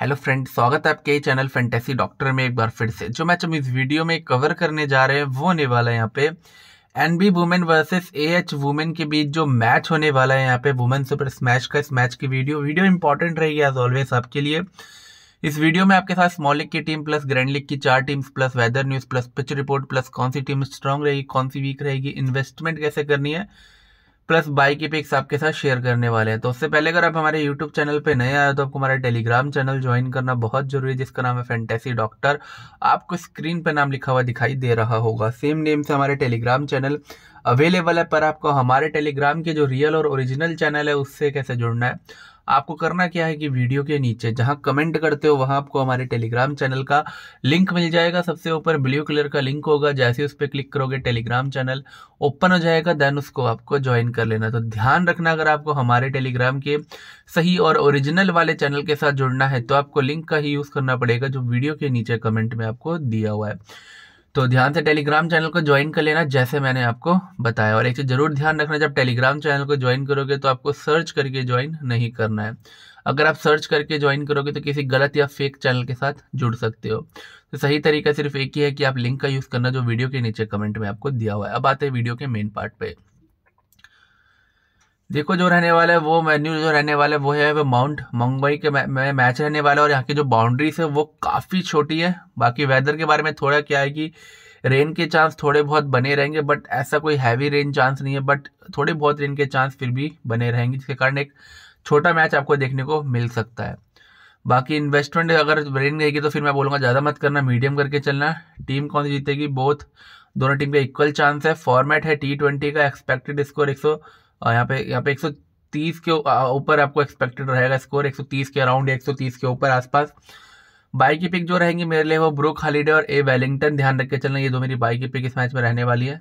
hello friend स्वागत है आपके चैनल फेंटेसी डॉक्टर में एक बार फिर से जो मैच हम इस वीडियो में कवर करने जा रहे हैं वो होने वाला है यहाँ पे N B women versus A H women के बीच जो मैच होने वाला है यहाँ पे वुमेन सुपर स्मैश का इस मैच की वीडियो वीडियो इंपॉर्टेंट रहेगी एज ऑलवेज आपके लिए इस वीडियो में आपके साथ स्मॉल लीग की टीम प्लस ग्रैंड लीग की चार teams plus weather news plus pitch report plus कौन सी टीम स्ट्रांग रहेगी कौन सी वीक रहेगी इन्वेस्टमेंट कैसे करनी है प्लस बाई की पिक्स आपके साथ शेयर करने वाले हैं तो उससे पहले अगर आप हमारे यूट्यूब चैनल पे नए आए तो आपको हमारा टेलीग्राम चैनल ज्वाइन करना बहुत जरूरी है जिसका नाम है फैंटेसी डॉक्टर आपको स्क्रीन पर नाम लिखा हुआ दिखाई दे रहा होगा सेम नेम से हमारे टेलीग्राम चैनल अवेलेबल है पर आपको हमारे टेलीग्राम के जो रियल और ओरिजिनल चैनल है उससे कैसे जुड़ना है आपको करना क्या है कि वीडियो के नीचे जहां कमेंट करते हो वहां आपको हमारे टेलीग्राम चैनल का लिंक मिल जाएगा सबसे ऊपर ब्लू कलर का लिंक होगा जैसे उस पर क्लिक करोगे टेलीग्राम चैनल ओपन हो जाएगा देन उसको आपको ज्वाइन कर लेना तो ध्यान रखना अगर आपको हमारे टेलीग्राम के सही और ओरिजिनल वाले चैनल के साथ जुड़ना है तो आपको लिंक का ही यूज़ करना पड़ेगा जो वीडियो के नीचे कमेंट में आपको दिया हुआ है तो ध्यान से टेलीग्राम चैनल को ज्वाइन कर लेना जैसे मैंने आपको बताया और एक चीज़ ज़रूर ध्यान रखना जब टेलीग्राम चैनल को ज्वाइन करोगे तो आपको सर्च करके ज्वाइन नहीं करना है अगर आप सर्च करके ज्वाइन करोगे तो किसी गलत या फेक चैनल के साथ जुड़ सकते हो तो सही तरीका सिर्फ एक ही है कि आप लिंक का यूज़ करना जो वीडियो के नीचे कमेंट में आपको दिया हुआ है अब आते हैं वीडियो के मेन पार्ट पर देखो जो रहने वाला है वो मेन्यू जो रहने वाला है वो है वो माउंट मुंबई के मै, मै, मैच रहने वाला है और यहाँ की जो बाउंड्रीज है वो काफ़ी छोटी है बाकी वेदर के बारे में थोड़ा क्या है कि रेन के चांस थोड़े बहुत बने रहेंगे बट ऐसा कोई हैवी रेन चांस नहीं है बट थोड़े बहुत रेन के चांस फिर भी बने रहेंगे जिसके कारण एक छोटा मैच आपको देखने को मिल सकता है बाकी इन्वेस्टमेंट अगर रेन रहेगी तो फिर मैं बोलूँगा ज़्यादा मत करना मीडियम करके चलना टीम कौन सी जीतेगी बोथ दोनों टीम का इक्वल चांस है फॉर्मेट है टी ट्वेंटी का एक्सपेक्टेड स्कोर एक सौ और यहाँ पे यहाँ पे एक सौ तीस के ऊपर आपको एक्सपेक्टेड रहेगा स्कोर एक सौ तीस के अराउंड एक सौ तीस के ऊपर आसपास बाई की पिक जो रहेंगी मेरे लिए वो ब्रूक हालिडे और ए वेलिंगटन ध्यान रख के चलना ये दो मेरी बाई की पिक इस मैच में रहने वाली है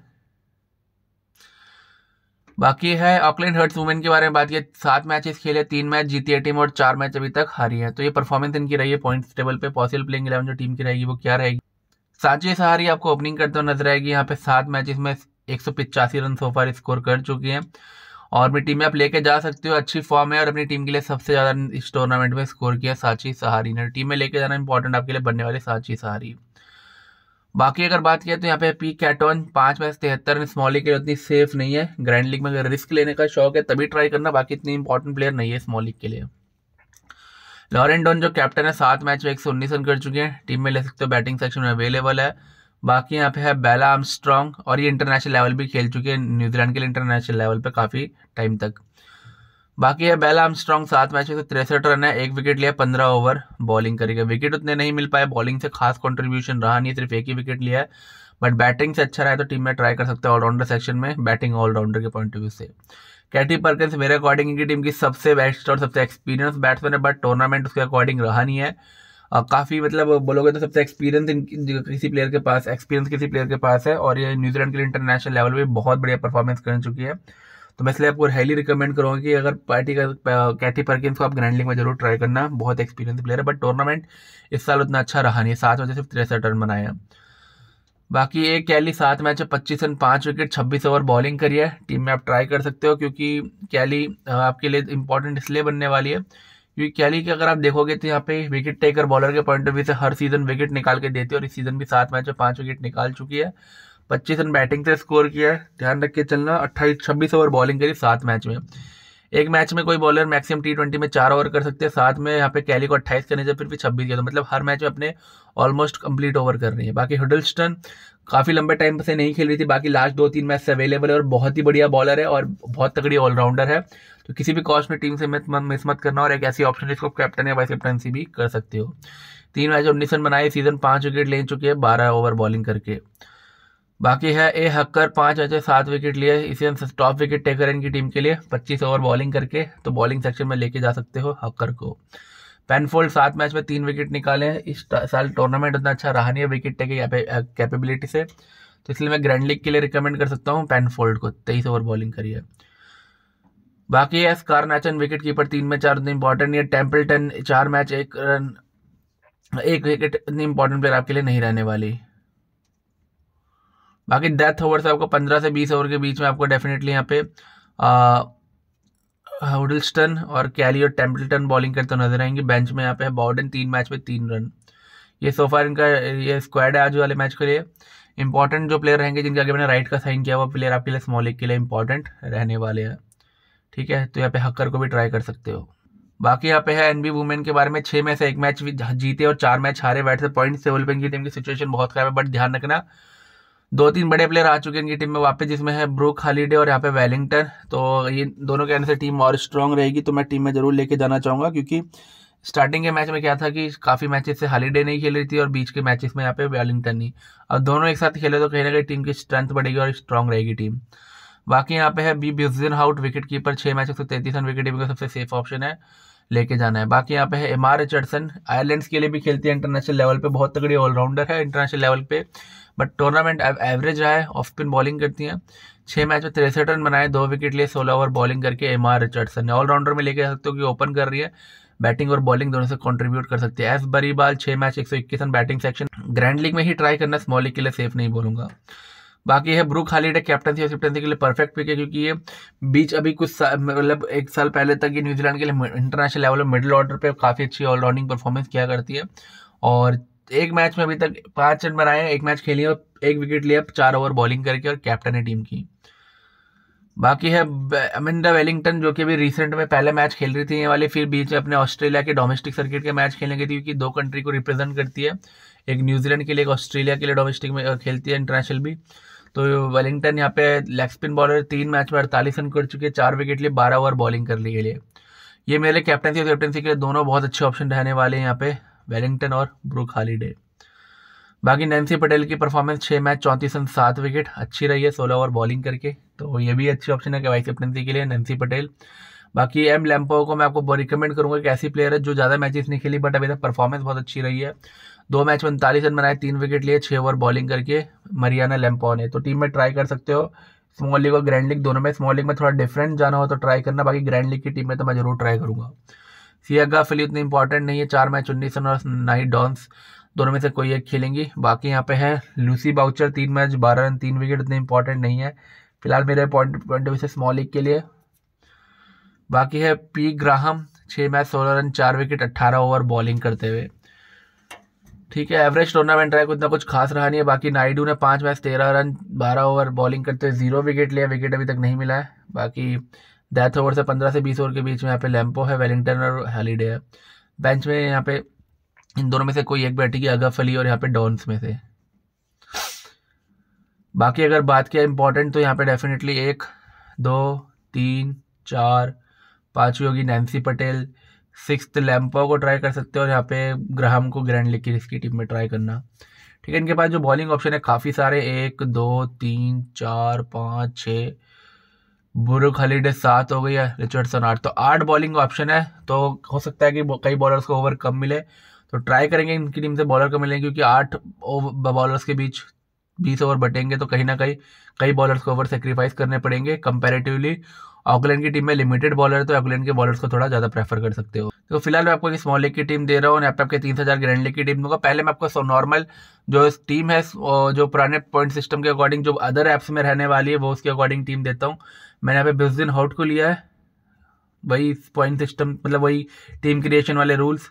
बाकी है ऑकलैंड हर्ट्स वुमेन के बारे में बात की सात मैचेस खेले तीन मैच जीती है टीम और चार मैच अभी तक हारी है तो ये परफॉर्मेंस इनकी रही है पॉइंट्स टेबल पे पॉसिबल प्लेइंग इलेवन जो टीम की रहेगी वो क्या रहेगी सांची सहारी आपको ओपनिंग करते हुए नजर आएगी यहाँ पे सात मैचेस में एक सौ पिचासी रन सोफार स्कोर कर चुकी है और अपनी टीम में आप लेके जा सकते हो अच्छी फॉर्म है और अपनी टीम के लिए सबसे ज़्यादा इस टूर्नामेंट में स्कोर किया साची सहारी ने टीम में लेके जाना इंपॉर्टेंट आपके लिए बनने वाले साची सहारी बाकी अगर बात किया तो यहाँ पे पी कैटोन पाँच मैच तिहत्तर रन स्मॉल लीग के लिए उतनी सेफ नहीं है ग्रैंड लीग में अगर रिस्क लेने का शौक है तभी ट्राई करना बाकी इतनी इंपॉर्टेंट प्लेयर नहीं है स्मॉल लीग के लिए लॉरेंडोन जो कैप्टन है सात मैच में एक सौ उन्नीस रन कर चुके हैं टीम में ले सकते हो बैटिंग सेक्शन में अवेलेबल है बाकी यहाँ पे है बेला आर्मस्ट्रॉन्ग और ये इंटरनेशनल लेवल भी खेल चुके हैं न्यूजीलैंड के लिए इंटरनेशनल लेवल पे काफ़ी टाइम तक बाकी है बेला आर्मस्ट्रॉन्ग सात मैच में से तिरसठ रन है एक विकेट लिया पंद्रह ओवर बॉलिंग करके विकेट उतने नहीं मिल पाए बॉलिंग से खास कंट्रीब्यूशन रहा नहीं सिर्फ एक ही विकेट लिया है बट बैटिंग से अच्छा रहा है तो टीम में ट्राई कर सकते हैं ऑलराउंडर सेक्शन में बैटिंग ऑलराउंडर के पॉइंट ऑफ व्यू से कैटी पर्किंस मेरे अकॉर्डिंग इनकी टीम की सबसे बेस्ट और सबसे एक्सपीरियंस बैट्समैन है बट टूर्नामेंट उसके अकॉर्डिंग रहा नहीं है काफ़ी मतलब बोलोगे तो सबसे एक्सपीरियंस किसी प्लेयर के पास एक्सपीरियंस किसी प्लेयर के पास है और ये न्यूजीलैंड के लिए इंटरनेशनल लेवल पे बहुत बढ़िया परफॉर्मेंस कर चुकी है तो मैं इसलिए आपको हाईली रिकमेंड करूँगा कि अगर पार्टी का कैटी परकिंस को आप ग्रैंड लीग में जरूर ट्राई करना बहुत एक्सपीरियंस प्लेयर है बट टूर्नामेंट इस साल उतना अच्छा रहा नहीं सात वजह सिर्फ तिरसठ रन बनाए हैं बाकी एक कैली सात मैच है पच्चीस रन पाँच विकेट छब्बीस ओवर बॉलिंग करी है टीम में आप ट्राई कर सकते हो क्योंकि कैली आपके लिए इंपॉर्टेंट इसलिए बनने वाली है क्योंकि कैली की अगर आप देखोगे तो यहाँ पे विकेट टेकर बॉलर के पॉइंट ऑफ व्यू से हर सीजन विकेट निकाल के देती है और इस सीजन भी सात मैच में पांच विकेट निकाल चुकी है पच्चीस रन बैटिंग से स्कोर किया है ध्यान रख के चलना अट्ठाईस छब्बीस ओवर बॉलिंग करी सात मैच में एक मैच में कोई बॉलर मैक्सिमम टी ट्वेंटी में चार ओवर कर सकते हैं साथ में यहाँ पे कैली को अट्ठाईस करने से फिर भी छब्बीस किया तो मतलब हर मैच में अपने ऑलमोस्ट कंप्लीट ओवर कर रही है बाकी हडलस्टन काफ़ी लंबे टाइम से नहीं खेल रही थी बाकी लास्ट दो तीन मैच से अवेलेबल है और बहुत ही बढ़िया बॉलर है और बहुत तगड़ी ऑलराउंडर है तो किसी भी कॉस्ट में टीम से मिस मत करना और एक ऐसी ऑप्शन जिसको कैप्टन या वाइस कैप्टनसी भी कर सकते हो तीन मैच उन्नीस रन बनाए सीजन पांच विकेट ले चुके हैं बारह ओवर बॉलिंग करके बाकी है ए हक्कर पाँच मैच सात विकेट लिए इसी टॉप विकेट टेकर इनकी टीम के लिए पच्चीस ओवर बॉलिंग करके तो बॉलिंग सेक्शन में लेके जा सकते हो हक्कर को पैनफोल्ड सात मैच में तीन विकेट निकाले हैं इस साल टूर्नामेंट उतना अच्छा रहा नहीं है विकेट टेकिंग कैपेबिलिटी से तो इसलिए मैं ग्रैंड लीग के लिए रिकमेंड कर सकता हूँ पेनफोल्ड को तेईस ओवर बॉलिंग करिए बाकी एस कारनाचन विकेट कीपर तीन में चार इंपॉर्टेंट नहीं है टेन चार मैच एक रन एक विकेट इतनी इंपॉर्टेंट प्लेयर आपके लिए नहीं रहने वाली बाकी डेथ ओवर से आपको पंद्रह से बीस ओवर के बीच में आपको डेफिनेटली यहाँ पे हुडलस्टन और कैली और टेम्पल्टन बॉलिंग करते नजर आएंगे बेंच में यहाँ पे है बॉर्डन तीन मैच में तीन रन ये सोफार इनका ये स्क्वाड है आज वाले मैच के लिए इंपॉर्टेंट जो प्लेयर रहेंगे जिनके आगे मैंने राइट का साइन किया वो प्लेयर आपके लिए स्मॉल के लिए इंपॉर्टेंट रहने वाले हैं ठीक है तो यहाँ पे हक्कर को भी ट्राई कर सकते हो बाकी यहाँ पे है बी वुमेन के बारे में छः में से एक मैच जीते और चार मैच हारे बैठ से पॉइंट सेवल पे इनकी टीम की सिचुएशन बहुत खराब है बट ध्यान रखना दो तीन बड़े प्लेयर आ चुके हैं इनकी टीम में वापस जिसमें है ब्रूक हॉलीडे और यहाँ पे वेलिंगटन तो ये दोनों के आने से टीम और स्ट्रॉन्ग रहेगी तो मैं टीम में ज़रूर लेके जाना चाहूँगा क्योंकि स्टार्टिंग के मैच में क्या था कि काफ़ी मैचेस से हॉलीडे नहीं खेल रही थी और बीच के मैचेस में यहाँ पे वेलिंगटन नहीं अब दोनों एक साथ खेले तो कहीं ना कहीं टीम की स्ट्रेंथ बढ़ेगी और स्ट्रांग रहेगी टीम बाकी यहाँ पे है B Bezuidenhout wicket keeper छः मैच एक सौ तैंतीस रन विकेट टीम का सबसे सेफ ऑप्शन है लेके जाना है बाकी यहाँ पे है एम आर रिचर्डसन आयरलैंड के लिए भी खेलती है इंटरनेशनल लेवल पे बहुत तगड़ी ऑलराउंडर है इंटरनेशनल लेवल पे बट टूर्नामेंट एवरेज रहा है ऑफ स्पिन बॉलिंग करती हैं छः मैच में तिरसठ रन बनाए दो विकेट लिए सोलह ओवर बॉलिंग करके एम आर रिचर्डसन ऑलराउंडर में लेके जा सकते हो कि ओपन कर रही है बैटिंग और बॉलिंग दोनों से कंट्रीब्यूट कर सकते हैं एस बरीबाल छः मैच एक सौ इक्कीस run batting section grand league में ही ट्राई करना स्मॉल लीग के लिए सेफ नहीं बोलूंगा बाकी है ब्रूक हालिडे कैप्टनसी और कैप्टनसी के लिए परफेक्ट पिक है क्योंकि ये बीच अभी कुछ मतलब एक साल पहले तक ये न्यूजीलैंड के लिए इंटरनेशनल लेवल में मिडिल ऑर्डर पे काफ़ी अच्छी ऑलराउंडिंग परफॉर्मेंस किया करती है और एक मैच में अभी तक पाँच रन बनाए एक मैच खेली और एक विकेट लिया चार ओवर बॉलिंग करके और कैप्टन है टीम की बाकी है अमिंदा वेलिंगटन जो कि अभी रिसेंट में पहले मैच खेल रही थी ये वाली फिर बीच में अपने ऑस्ट्रेलिया के डोमेस्टिक सर्किट के मैच खेलने गई थी क्योंकि दो कंट्री को रिप्रेजेंट करती है एक न्यूजीलैंड के लिए एक ऑस्ट्रेलिया के लिए डोमेस्टिक में खेलती है इंटरनेशनल भी तो वेलिंगटन यहाँ पे लेग स्पिन बॉलर तीन मैच में अड़तालीस रन कर चुके हैं चार विकेट लिए बारह ओवर बॉलिंग करने के लिए ये मेरे लिए कैप्टनसी और कैप्टनसी के लिए दोनों बहुत अच्छे ऑप्शन रहने वाले हैं यहाँ पे वेलिंगटन और ब्रुक हालीडे बाकी नैन्सी पटेल की परफॉर्मेंस छः मैच चौंतीस रन सात विकेट अच्छी रही है सोलह ओवर बॉलिंग करके तो ये भी अच्छी ऑप्शन है वाइस कैप्टनसी के लिए नैन्सी पटेल बाकी एम लैम्पो को मैं आपको रिकमेंड करूंगा कि ऐसी प्लेयर है जो ज़्यादा मैचेस नहीं खेली बट अभी तक परफॉर्मेंस बहुत अच्छी रही है दो मैच में उनतालीस रन बनाए तीन विकेट लिए छः ओवर बॉलिंग करके मरियाना लैम्पो ने तो टीम में ट्राई कर सकते हो स्मॉल लीग और ग्रैंड लीग दोनों में स्मॉल लीग में थोड़ा डिफरेंट जाना हो तो ट्राई करना बाकी ग्रैंड लीग की टीम में तो मैं जरूर ट्राई करूँगा सियागा फिली उतनी इंपॉर्टेंट नहीं है चार मैच उन्नीस रन और नाइट डॉन्स दोनों में से कोई एक खेलेंगी बाकी यहाँ पे है लूसी बाउचर तीन मैच बारह रन तीन विकेट उतने इंपॉर्टेंट नहीं है फिलहाल मेरे पॉइंट पॉइंट ऑफ व्यू से स्मॉल लीग के लिए बाकी है पी ग्राहम छः मैच सोलह रन चार विकेट अट्ठारह ओवर बॉलिंग करते हुए ठीक है एवरेज टूर्नामेंट रहा है इतना कुछ खास रहा नहीं है बाकी नायडू ने पाँच मैच तेरह रन बारह ओवर बॉलिंग करते हुए जीरो विकेट लिया विकेट अभी तक नहीं मिला है बाकी डेथ ओवर से पंद्रह से बीस ओवर के बीच में यहाँ पे लैम्पो है वेलिंगटन और हैलीडे है बेंच में यहाँ पे इन दोनों में से कोई एक बैठेगी अगफ अली और यहाँ पे डॉन्स में से बाकी अगर बात किया इम्पोर्टेंट तो यहाँ पे डेफिनेटली एक दो तीन चार पाँचवीं होगी नैन्सी पटेल सिक्स लैम्पा को ट्राई कर सकते हो और यहाँ पे ग्राहम को ग्रैंड के इसकी टीम में ट्राई करना ठीक है इनके पास जो बॉलिंग ऑप्शन है काफ़ी सारे एक दो तीन चार पाँच छः बुरुक हलीडे सात हो गई है रिचर्डसन आठ तो आठ बॉलिंग ऑप्शन है तो हो सकता है कि कई बॉलर्स को ओवर कम मिले तो ट्राई करेंगे इनकी टीम से बॉलर कम मिलेंगे क्योंकि आठ बॉलर्स के बीच बीस ओवर बटेंगे तो कहीं ना कहीं कई बॉलर्स को ओवर सेक्रीफाइस करने पड़ेंगे कंपेरेटिवली ऑकलैंड की टीम में लिमिटेड बॉलर तो ऑकलैंड के बॉलर्स को थोड़ा ज़्यादा प्रेफर कर सकते हो तो फिलहाल मैं आपको एक स्मॉल लेग की टीम दे रहा हूँ यहाँ पे आपके तीन हज़ार ग्रैंड लेग की टीम दूंगा पहले मैं आपको सो नॉर्मल जो टीम है जो पुराने पॉइंट सिस्टम के अकॉर्डिंग जो अदर ऐप्स में रहने वाली है वो उसके अकॉर्डिंग टीम देता हूँ मैंने यहाँ पे दिन हाउट को लिया है वही पॉइंट सिस्टम मतलब वही टीम क्रिएशन वाले रूल्स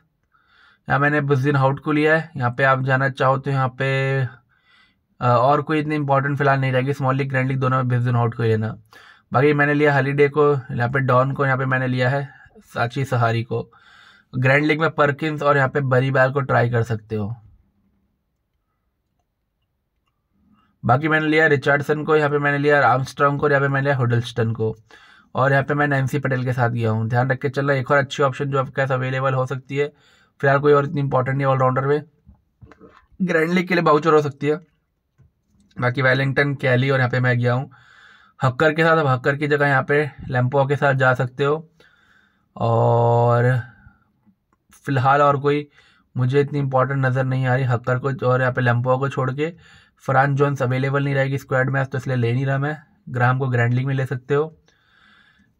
यहाँ मैंने दिन हाउट को लिया है यहाँ पे आप जाना चाहो तो यहाँ पे और कोई इतनी इंपॉर्टेंट फिलहाल नहीं रहेगी स्मॉल लीग ग्रैंड लीग दोनों में बिजन आउट को लेना बाकी मैंने लिया हलीडे को यहाँ पे डॉन को यहाँ पे मैंने लिया है साची सहारी को ग्रैंड लीग में परकिंस और यहाँ पे बरी बैल को ट्राई कर सकते हो बाकी मैंने लिया रिचर्डसन को यहाँ पे मैंने लिया आर्मस्ट्रॉन्ग को यहाँ पे मैंने लिया हुडलस्टन को और यहाँ पे मैं नैन्सी पटेल के साथ गया हूँ ध्यान रख के चलना एक और अच्छी ऑप्शन जो आपके पास अवेलेबल हो सकती है फिलहाल कोई और इतनी इंपॉर्टेंट नहीं ऑलराउंडर में ग्रैंड लीग के लिए बाउचर हो सकती है बाकी वेलिंगटन कैली और यहाँ पे मैं गया हूँ हक्कर के साथ अब हक्कर की जगह यहाँ पे लेम्पो के साथ जा सकते हो और फ़िलहाल और कोई मुझे इतनी इंपॉर्टेंट नज़र नहीं आ रही हक्कर को और यहाँ पे लेम्पो को छोड़ के फ्रांस जोन्स अवेलेबल नहीं रहेगी स्क्वाड मैच तो इसलिए ले नहीं रहा मैं ग्राम को ग्रैंड लीग में ले सकते हो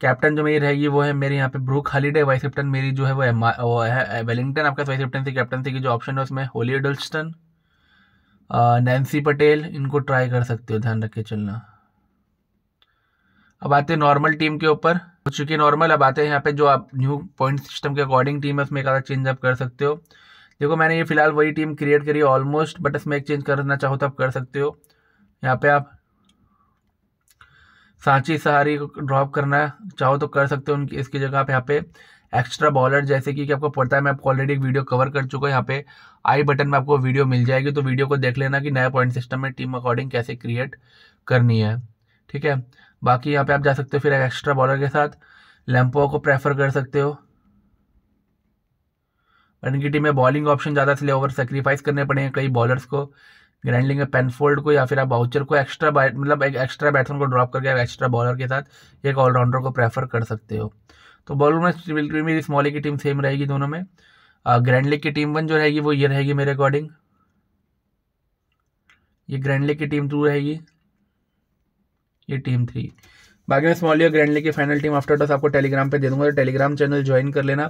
कैप्टन जो मेरी रहेगी वो है मेरे यहाँ पे ब्रूक हॉलीडे वाइस कैप्टन मेरी जो है वो वो है वेलिंगटन आपका वाइस कैप्टन से कैप्टन की जो ऑप्शन है उसमें होली एडल्स्टन नैन्सी पटेल इनको ट्राई कर सकते हो ध्यान रख के चलना अब आते हैं नॉर्मल टीम के ऊपर हो चुकी नॉर्मल अब आते हैं यहाँ पे जो आप न्यू पॉइंट सिस्टम के अकॉर्डिंग टीम है उसमें एक आधा चेंज आप कर सकते हो देखो मैंने ये फिलहाल वही टीम क्रिएट करी है ऑलमोस्ट बट इसमें एक चेंज करना चाहो तो आप कर सकते हो यहाँ पे आप सांची सहारी को ड्रॉप करना चाहो तो कर सकते हो उनकी इसकी जगह आप यहाँ पे एक्स्ट्रा बॉलर जैसे कि, आपको पड़ता है मैं आपको ऑलरेडी एक वीडियो कवर कर चुका हूँ यहाँ पे आई बटन में आपको वीडियो मिल जाएगी तो वीडियो को देख लेना कि नया पॉइंट सिस्टम में टीम अकॉर्डिंग कैसे क्रिएट करनी है ठीक है बाकी यहाँ पे आप जा सकते हो फिर एक्स्ट्रा बॉलर के साथ लैम्पो को प्रेफर कर सकते हो इनकी टीम में बॉलिंग ऑप्शन ज़्यादा इसलिए ओवर सेक्रीफाइस करने पड़ेंगे कई बॉलर्स को ग्रैंडलिंग में पेनफोल्ड को या फिर आप बाउचर को एक्स्ट्रा मतलब एक एक्स्ट्रा बैट्समैन को ड्रॉप करके आप एक्स्ट्रा बॉलर के साथ एक ऑलराउंडर को प्रेफर कर सकते हो तो बॉलरूम में मेरी स्मॉल की टीम सेम रहेगी दोनों में ग्रैंड लीग की टीम वन जो रहेगी वो ये रहेगी मेरे अकॉर्डिंग ये ग्रैंड लीग की टीम टू रहेगी ये टीम थ्री बाकी मैं स्मॉल लीग ग्रैंड लीग की फाइनल टीम आफ्टर टॉस आपको टेलीग्राम पे दे दूंगा तो टेलीग्राम चैनल ज्वाइन कर लेना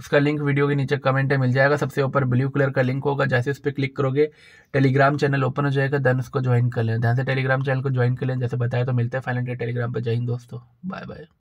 उसका लिंक वीडियो के नीचे कमेंट में मिल जाएगा सबसे ऊपर ब्लू कलर का लिंक होगा जैसे उस पर क्लिक करोगे टेलीग्राम चैनल ओपन हो जाएगा देन उसको ज्वाइन कर लेना ध्यान से टेलीग्राम चैनल को ज्वाइन कर लेना जैसे बताया तो मिलते हैं फाइनल टेलीग्राम पर जय हिंद दोस्तों बाय बाय